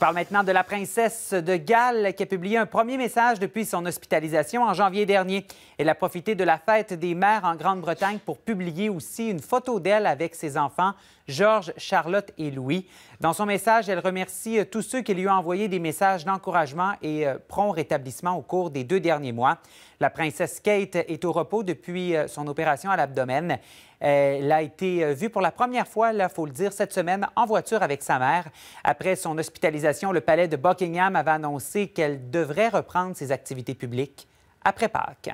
parle maintenant de la princesse de Galles qui a publié un premier message depuis son hospitalisation en janvier dernier. Elle a profité de la fête des mères en Grande-Bretagne pour publier aussi une photo d'elle avec ses enfants, Georges, Charlotte et Louis. Dans son message, elle remercie euh, tous ceux qui lui ont envoyé des messages d'encouragement et euh, prompt rétablissement au cours des deux derniers mois. La princesse Kate est au repos depuis euh, son opération à l'abdomen. Elle a été euh, vue pour la première fois, il faut le dire, cette semaine en voiture avec sa mère. Après son hospitalisation, le palais de Buckingham avait annoncé qu'elle devrait reprendre ses activités publiques après Pâques.